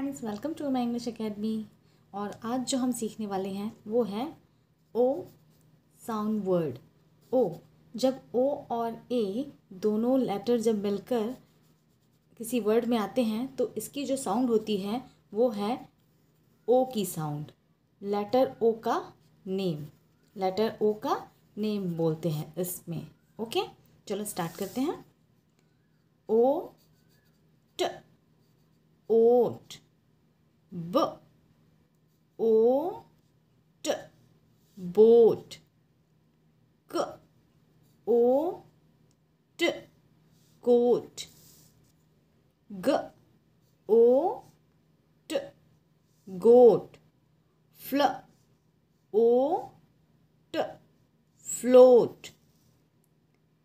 Friends welcome to my English academy और आज जो हम सीखने वाले हैं वो है ओ साउंड वर्ड ओ जब ओ और ए दोनों लेटर जब मिलकर किसी वर्ड में आते हैं तो इसकी जो साउंड होती है वो है ओ की साउंड लेटर ओ का नेम लेटर ओ का नेम बोलते हैं इसमें ओके चलो स्टार्ट करते हैं ओ ट ओट b o t boat k o t coat g o t goat fl o t float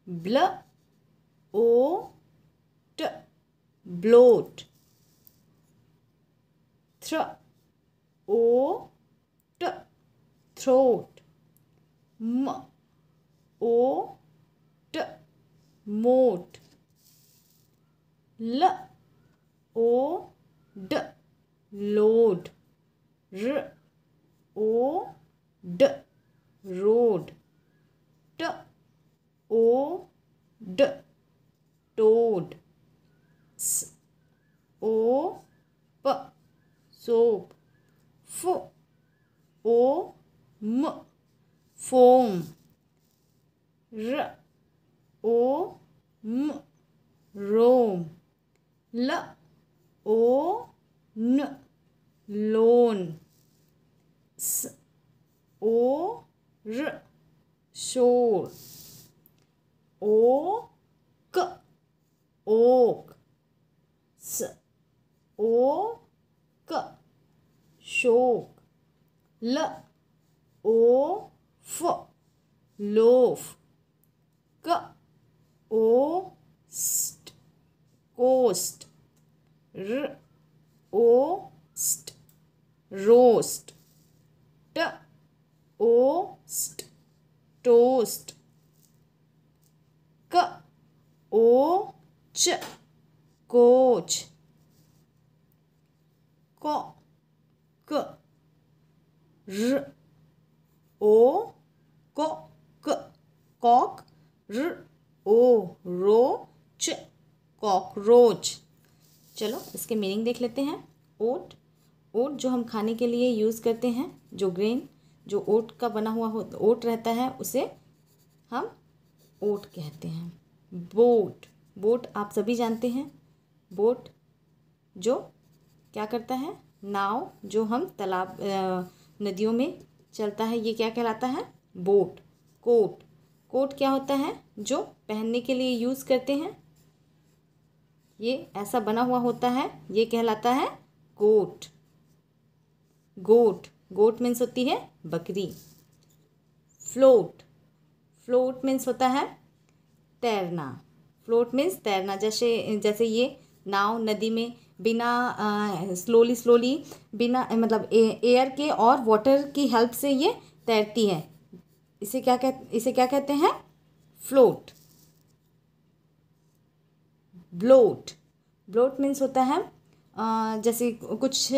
bl o t bloat Th. o t throat m o t moat l o d load r o d road t o d toad s o p soap fo o m foam r o m roam l o n loan s o r shore o k oak s o show, क शोक ल ओ फ loaf k o st coast r o st roast t o st toast k o ch coach क क r o क क cock r o roach cockroach चलो इसके मीनिंग देख लेते हैं ओट ओट जो हम खाने के लिए यूज़ करते हैं जो ग्रेन जो ओट का बना हुआ हो ओट रहता है उसे हम ओट कहते हैं बोट बोट आप सभी जानते हैं बोट जो क्या करता है नाव जो हम तालाब नदियों में चलता है ये क्या कहलाता है बोट कोट कोट क्या होता है जो पहनने के लिए यूज़ करते हैं ये ऐसा बना हुआ होता है ये कहलाता है कोट गोट गोट मीन्स होती है बकरी फ्लोट फ्लोट मीन्स होता है तैरना फ्लोट मीन्स तैरना जैसे जैसे ये नाव नदी में बिना स्लोली स्लोली बिना मतलब एयर के और वाटर की हेल्प से ये तैरती है इसे क्या कह इसे क्या कहते हैं फ्लोट ब्लोट ब्लोट मीन्स होता है जैसे कुछ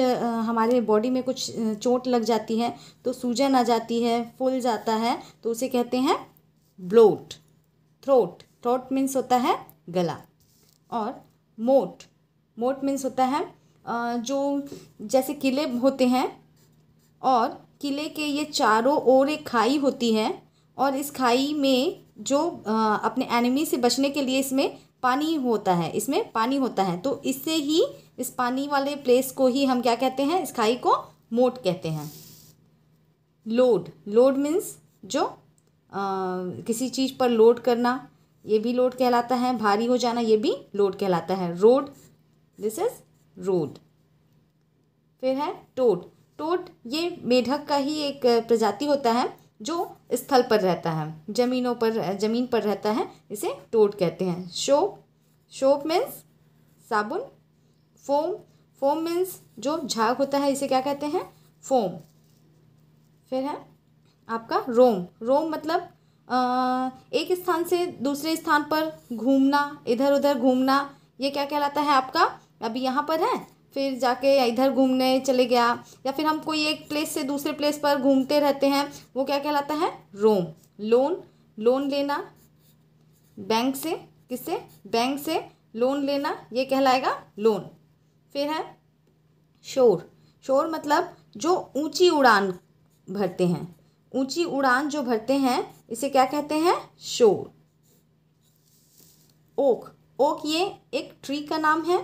हमारे बॉडी में कुछ चोट लग जाती है तो सूजन आ जाती है फूल जाता है तो उसे कहते हैं ब्लोट थ्रोट थ्रोट मीन्स होता है गला और मोट मोट मीन्स होता है जो जैसे किले होते हैं और किले के ये चारों ओर एक खाई होती है और इस खाई में जो अपने एनिमी से बचने के लिए इसमें पानी होता है इसमें पानी होता है तो इससे ही इस पानी वाले प्लेस को ही हम क्या कहते हैं इस खाई को मोट कहते हैं लोड लोड मीन्स जो आ, किसी चीज़ पर लोड करना ये भी लोड कहलाता है भारी हो जाना ये भी लोड कहलाता है रोड दिस इज रोड फिर है टोट टोट ये मेढक का ही एक प्रजाति होता है जो स्थल पर रहता है जमीनों पर जमीन पर रहता है इसे टोट कहते हैं शोप शोप मीन्स साबुन फोम फोम मीन्स जो झाग होता है इसे क्या कहते हैं फोम फिर है आपका रोम रोम मतलब एक स्थान से दूसरे स्थान पर घूमना इधर उधर घूमना ये क्या कहलाता है आपका अभी यहाँ पर है फिर जाके इधर घूमने चले गया या फिर हम कोई एक प्लेस से दूसरे प्लेस पर घूमते रहते हैं वो क्या कहलाता है रोम लोन लोन लेना बैंक से किससे बैंक से लोन लेना ये कहलाएगा लोन फिर है शोर शोर मतलब जो ऊंची उड़ान भरते हैं ऊंची उड़ान जो भरते हैं इसे क्या कहते हैं शोर ओक ओक ये एक ट्री का नाम है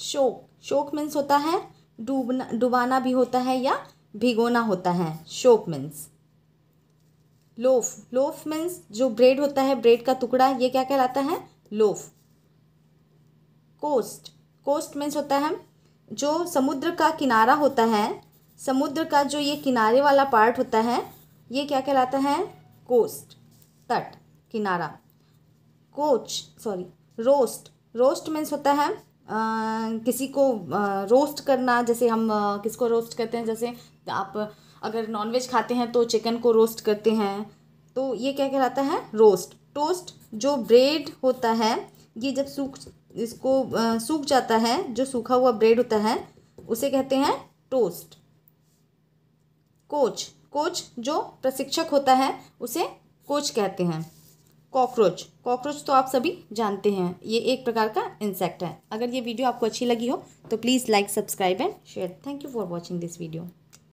शोक शोक मीन्स होता है डूबना डुबाना भी होता है या भिगोना होता है soak means loaf loaf means जो ब्रेड होता है ब्रेड का टुकड़ा ये क्या कहलाता है लोफ कोस्ट कोस्ट मीन्स होता है जो समुद्र का किनारा होता है समुद्र का जो ये किनारे वाला पार्ट होता है ये क्या कहलाता है कोस्ट तट किनारा coach sorry roast roast means होता है किसी को रोस्ट करना जैसे हम किसको रोस्ट करते हैं जैसे आप अगर नॉनवेज खाते हैं तो चिकन को रोस्ट करते हैं तो ये क्या कहलाता है रोस्ट टोस्ट जो ब्रेड होता है ये जब सूख इसको सूख जाता है जो सूखा हुआ ब्रेड होता है उसे कहते हैं टोस्ट कोच कोच जो प्रशिक्षक होता है उसे कोच कहते हैं कॉकरोच कॉकरोच तो आप सभी जानते हैं ये एक प्रकार का इंसेक्ट है अगर ये वीडियो आपको अच्छी लगी हो तो please like subscribe and share thank you for watching this video